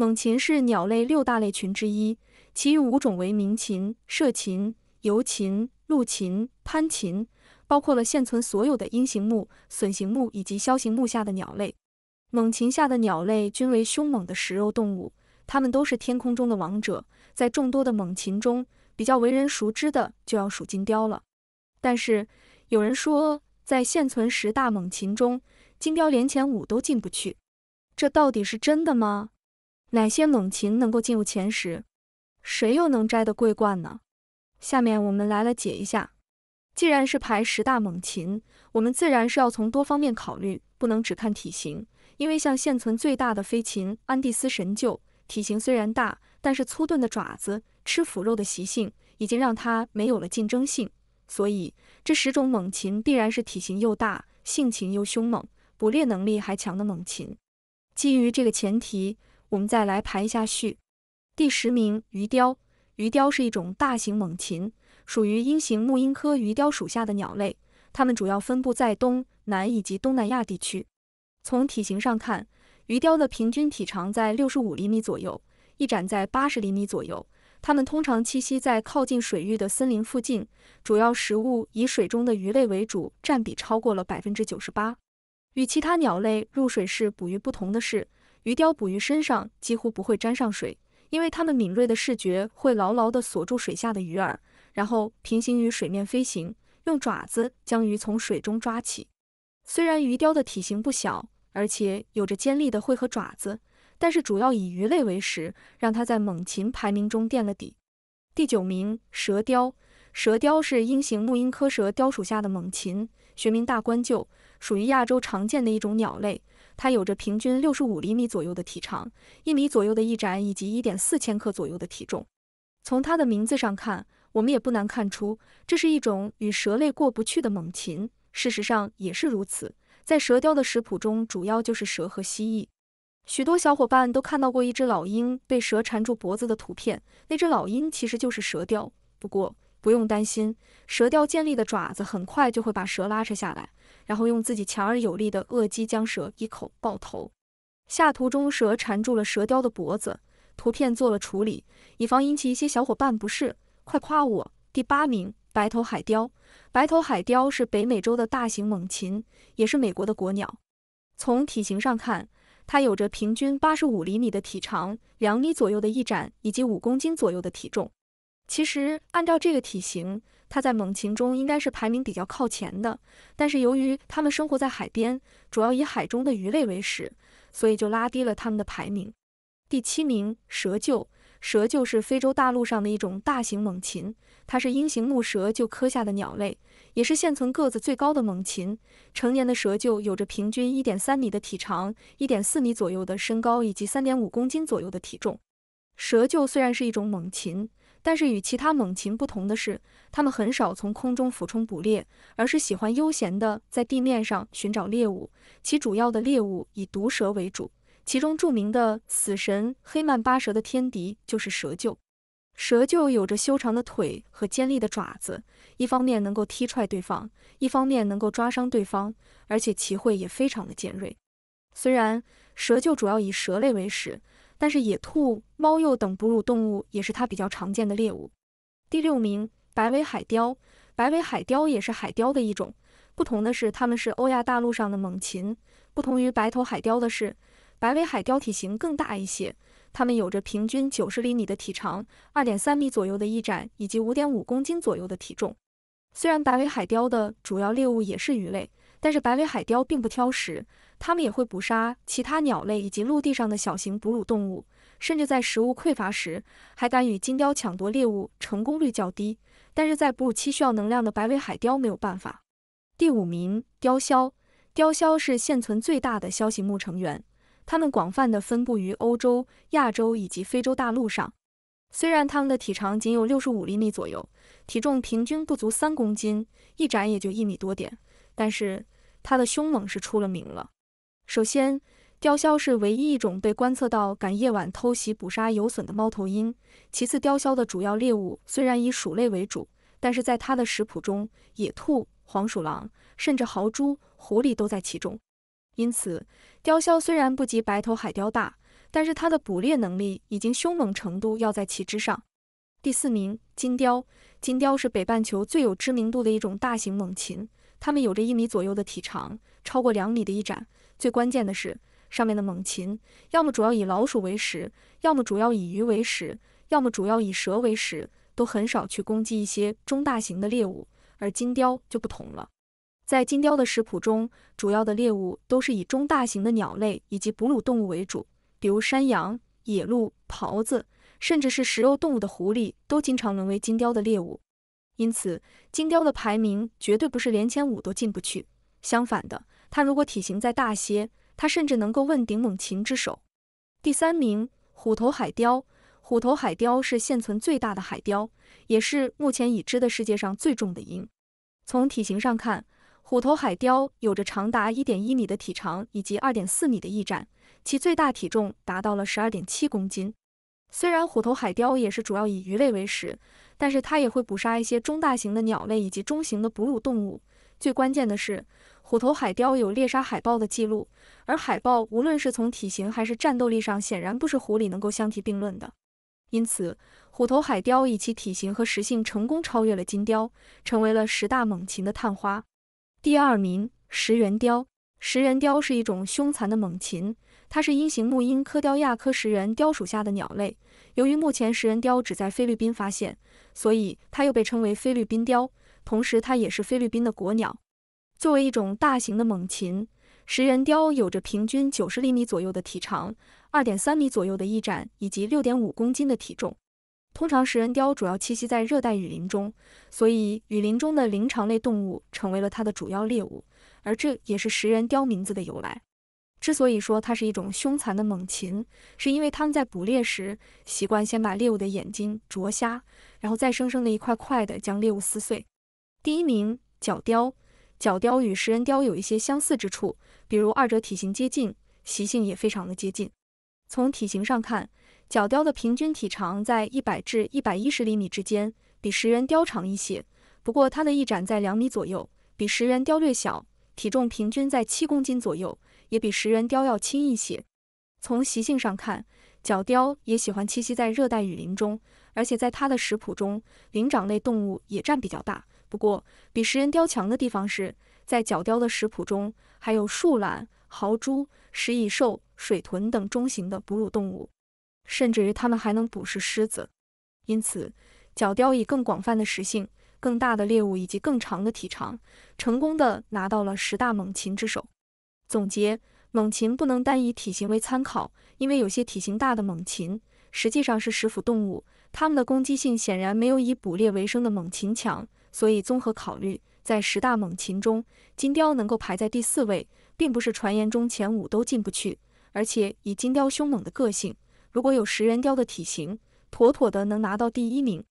猛禽是鸟类六大类群之一，其余五种为鸣禽、射禽、游禽、陆禽、攀禽，包括了现存所有的鹰形目、隼形目以及枭形目下的鸟类。猛禽下的鸟类均为凶猛的食肉动物，它们都是天空中的王者。在众多的猛禽中，比较为人熟知的就要数金雕了。但是有人说，在现存十大猛禽中，金雕连前五都进不去，这到底是真的吗？哪些猛禽能够进入前十？谁又能摘得桂冠呢？下面我们来了解一下。既然是排十大猛禽，我们自然是要从多方面考虑，不能只看体型。因为像现存最大的飞禽安第斯神鹫，体型虽然大，但是粗钝的爪子、吃腐肉的习性，已经让它没有了竞争性。所以这十种猛禽必然是体型又大、性情又凶猛、捕猎能力还强的猛禽。基于这个前提。我们再来排一下序，第十名鱼雕。鱼雕是一种大型猛禽，属于鹰形目鹰科鱼雕属下的鸟类。它们主要分布在东南以及东南亚地区。从体型上看，鱼雕的平均体长在六十五厘米左右，翼展在八十厘米左右。它们通常栖息在靠近水域的森林附近，主要食物以水中的鱼类为主，占比超过了百分之九十八。与其他鸟类入水式捕鱼不同的是。鱼雕捕鱼身上几乎不会沾上水，因为它们敏锐的视觉会牢牢地锁住水下的鱼饵，然后平行于水面飞行，用爪子将鱼从水中抓起。虽然鱼雕的体型不小，而且有着尖利的喙和爪子，但是主要以鱼类为食，让它在猛禽排名中垫了底。第九名，蛇雕。蛇雕是鹰形目鹰科蛇雕属下的猛禽，学名大冠鹫，属于亚洲常见的一种鸟类。它有着平均六十五厘米左右的体长，一米左右的翼展，以及一点四千克左右的体重。从它的名字上看，我们也不难看出，这是一种与蛇类过不去的猛禽。事实上也是如此，在蛇雕的食谱中，主要就是蛇和蜥蜴。许多小伙伴都看到过一只老鹰被蛇缠住脖子的图片，那只老鹰其实就是蛇雕。不过，不用担心，蛇雕尖利的爪子很快就会把蛇拉扯下来，然后用自己强而有力的颚肌将蛇一口爆头。下图中蛇缠住了蛇雕的脖子，图片做了处理，以防引起一些小伙伴不适。快夸我！第八名，白头海雕。白头海雕是北美洲的大型猛禽，也是美国的国鸟。从体型上看，它有着平均八十五厘米的体长、两米左右的翼展以及五公斤左右的体重。其实按照这个体型，它在猛禽中应该是排名比较靠前的。但是由于它们生活在海边，主要以海中的鱼类为食，所以就拉低了它们的排名。第七名，蛇鹫。蛇鹫是非洲大陆上的一种大型猛禽，它是鹰形目蛇鹫科下的鸟类，也是现存个子最高的猛禽。成年的蛇鹫有着平均一点三米的体长、一点四米左右的身高以及三点五公斤左右的体重。蛇鹫虽然是一种猛禽。但是与其他猛禽不同的是，它们很少从空中俯冲捕猎，而是喜欢悠闲地在地面上寻找猎物。其主要的猎物以毒蛇为主，其中著名的死神黑曼巴蛇的天敌就是蛇鹫。蛇鹫有着修长的腿和尖利的爪子，一方面能够踢踹对方，一方面能够抓伤对方，而且其喙也非常的尖锐。虽然蛇鹫主要以蛇类为食。但是野兔、猫鼬等哺乳动物也是它比较常见的猎物。第六名，白尾海雕。白尾海雕也是海雕的一种，不同的是它们是欧亚大陆上的猛禽。不同于白头海雕的是，白尾海雕体型更大一些。它们有着平均九十厘米的体长、二点三米左右的翼展以及五点五公斤左右的体重。虽然白尾海雕的主要猎物也是鱼类。但是白尾海雕并不挑食，它们也会捕杀其他鸟类以及陆地上的小型哺乳动物，甚至在食物匮乏时还敢与金雕抢夺猎物，成功率较低。但是在哺乳期需要能量的白尾海雕没有办法。第五名，雕鸮。雕鸮是现存最大的鸮形目成员，它们广泛的分布于欧洲、亚洲以及非洲大陆上。虽然它们的体长仅有六十五厘米左右，体重平均不足三公斤，一展也就一米多点。但是它的凶猛是出了名了。首先，雕鸮是唯一一种被观测到赶夜晚偷袭捕杀游隼的猫头鹰。其次，雕鸮的主要猎物虽然以鼠类为主，但是在它的食谱中，野兔、黄鼠狼，甚至豪猪、狐狸都在其中。因此，雕鸮虽然不及白头海雕大，但是它的捕猎能力已经凶猛程度要在其之上。第四名，金雕。金雕是北半球最有知名度的一种大型猛禽。它们有着一米左右的体长，超过两米的一展。最关键的是，上面的猛禽要么主要以老鼠为食，要么主要以鱼为食，要么主要以蛇为食，都很少去攻击一些中大型的猎物。而金雕就不同了，在金雕的食谱中，主要的猎物都是以中大型的鸟类以及哺乳动物为主，比如山羊、野鹿、狍子，甚至是食肉动物的狐狸，都经常沦为金雕的猎物。因此，金雕的排名绝对不是连前五都进不去。相反的，它如果体型再大些，它甚至能够问鼎猛禽之首。第三名，虎头海雕。虎头海雕是现存最大的海雕，也是目前已知的世界上最重的鹰。从体型上看，虎头海雕有着长达一点一米的体长以及二点四米的翼展，其最大体重达到了十二点七公斤。虽然虎头海雕也是主要以鱼类为食。但是它也会捕杀一些中大型的鸟类以及中型的哺乳动物。最关键的是，虎头海雕有猎杀海豹的记录，而海豹无论是从体型还是战斗力上，显然不是狐狸能够相提并论的。因此，虎头海雕以其体型和食性成功超越了金雕，成为了十大猛禽的探花。第二名，石猿雕。石猿雕是一种凶残的猛禽。它是鹰形目鹰科雕亚科食人雕属下的鸟类。由于目前食人雕只在菲律宾发现，所以它又被称为菲律宾雕。同时，它也是菲律宾的国鸟。作为一种大型的猛禽，食人雕有着平均九十厘米左右的体长、二点三米左右的翼展以及六点五公斤的体重。通常，食人雕主要栖息在热带雨林中，所以雨林中的灵长类动物成为了它的主要猎物，而这也是食人雕名字的由来。之所以说它是一种凶残的猛禽，是因为它们在捕猎时习惯先把猎物的眼睛啄瞎，然后再生生的一块块的将猎物撕碎。第一名，角雕。角雕与食人雕有一些相似之处，比如二者体型接近，习性也非常的接近。从体型上看，角雕的平均体长在一百至一百一十厘米之间，比食人雕长一些。不过它的翼展在两米左右，比食人雕略小，体重平均在七公斤左右。也比食人雕要轻一些。从习性上看，角雕也喜欢栖息在热带雨林中，而且在它的食谱中，灵长类动物也占比较大。不过，比食人雕强的地方是在角雕的食谱中，还有树懒、豪猪、食蚁兽、水豚等中型的哺乳动物，甚至于它们还能捕食狮子。因此，角雕以更广泛的食性、更大的猎物以及更长的体长，成功的拿到了十大猛禽之首。总结：猛禽不能单以体型为参考，因为有些体型大的猛禽实际上是食腐动物，它们的攻击性显然没有以捕猎为生的猛禽强。所以综合考虑，在十大猛禽中，金雕能够排在第四位，并不是传言中前五都进不去。而且以金雕凶猛的个性，如果有食人雕的体型，妥妥的能拿到第一名。